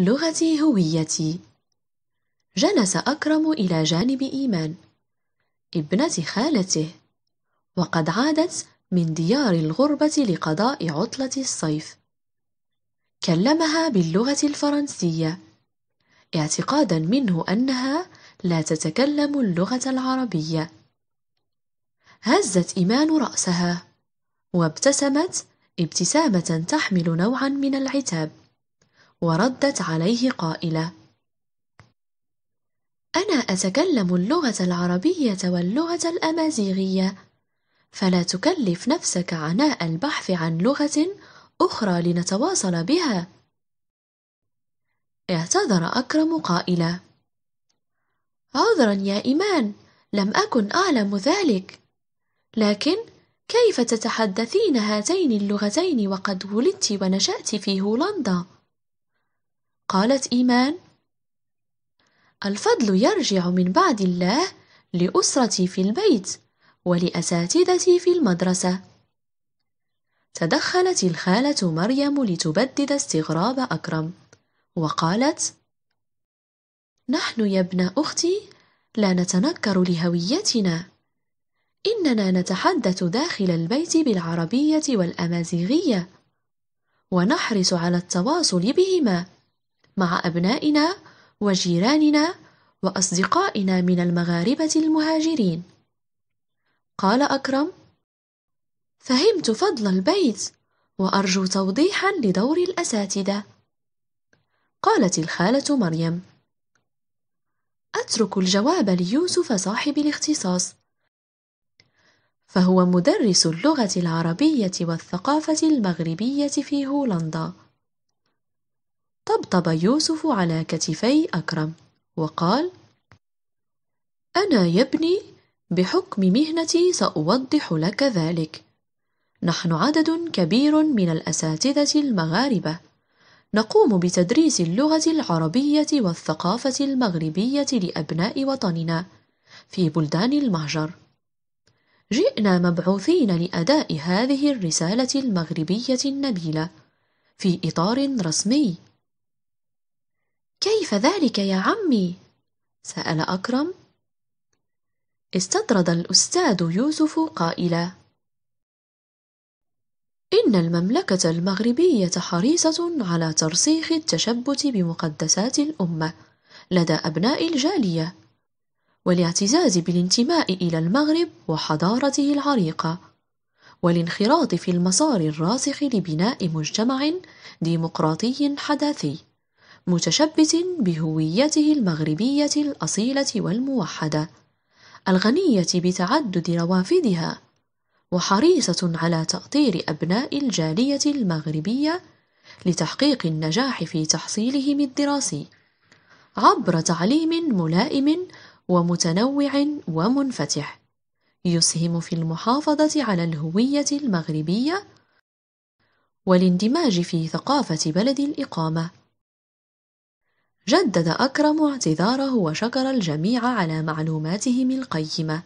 لغتي هويتي. جلس أكرم إلى جانب إيمان ابنة خالته وقد عادت من ديار الغربة لقضاء عطلة الصيف كلمها باللغة الفرنسية اعتقادا منه أنها لا تتكلم اللغة العربية هزت إيمان رأسها وابتسمت ابتسامة تحمل نوعا من العتاب وردت عليه قائلة أنا أتكلم اللغة العربية واللغة الأمازيغية فلا تكلف نفسك عناء البحث عن لغة أخرى لنتواصل بها اعتذر أكرم قائلا عذرا يا إيمان لم أكن أعلم ذلك لكن كيف تتحدثين هاتين اللغتين وقد ولدت ونشأت في هولندا؟ قالت إيمان الفضل يرجع من بعد الله لأسرتي في البيت ولأساتذتي في المدرسة تدخلت الخالة مريم لتبدد استغراب أكرم وقالت نحن يا ابن أختي لا نتنكر لهويتنا إننا نتحدث داخل البيت بالعربية والأمازيغية ونحرص على التواصل بهما مع أبنائنا وجيراننا وأصدقائنا من المغاربة المهاجرين قال أكرم فهمت فضل البيت وأرجو توضيحا لدور الأساتذة قالت الخالة مريم أترك الجواب ليوسف صاحب الاختصاص فهو مدرس اللغة العربية والثقافة المغربية في هولندا طبطب يوسف على كتفي أكرم وقال أنا يا ابني بحكم مهنتي سأوضح لك ذلك نحن عدد كبير من الأساتذة المغاربة نقوم بتدريس اللغة العربية والثقافة المغربية لأبناء وطننا في بلدان المهجر جئنا مبعوثين لأداء هذه الرسالة المغربية النبيلة في إطار رسمي كيف ذلك يا عمي؟ سأل أكرم استطرد الأستاذ يوسف قائلا إن المملكة المغربية حريصة على ترسيخ التشبت بمقدسات الأمة لدى أبناء الجالية والاعتزاز بالانتماء إلى المغرب وحضارته العريقة والانخراط في المسار الراسخ لبناء مجتمع ديمقراطي حداثي متشبث بهويته المغربية الأصيلة والموحدة الغنية بتعدد روافدها وحريصة على تأطير أبناء الجالية المغربية لتحقيق النجاح في تحصيلهم الدراسي عبر تعليم ملائم ومتنوع ومنفتح يسهم في المحافظة على الهوية المغربية والاندماج في ثقافة بلد الإقامة جدد أكرم اعتذاره وشكر الجميع على معلوماتهم القيمة.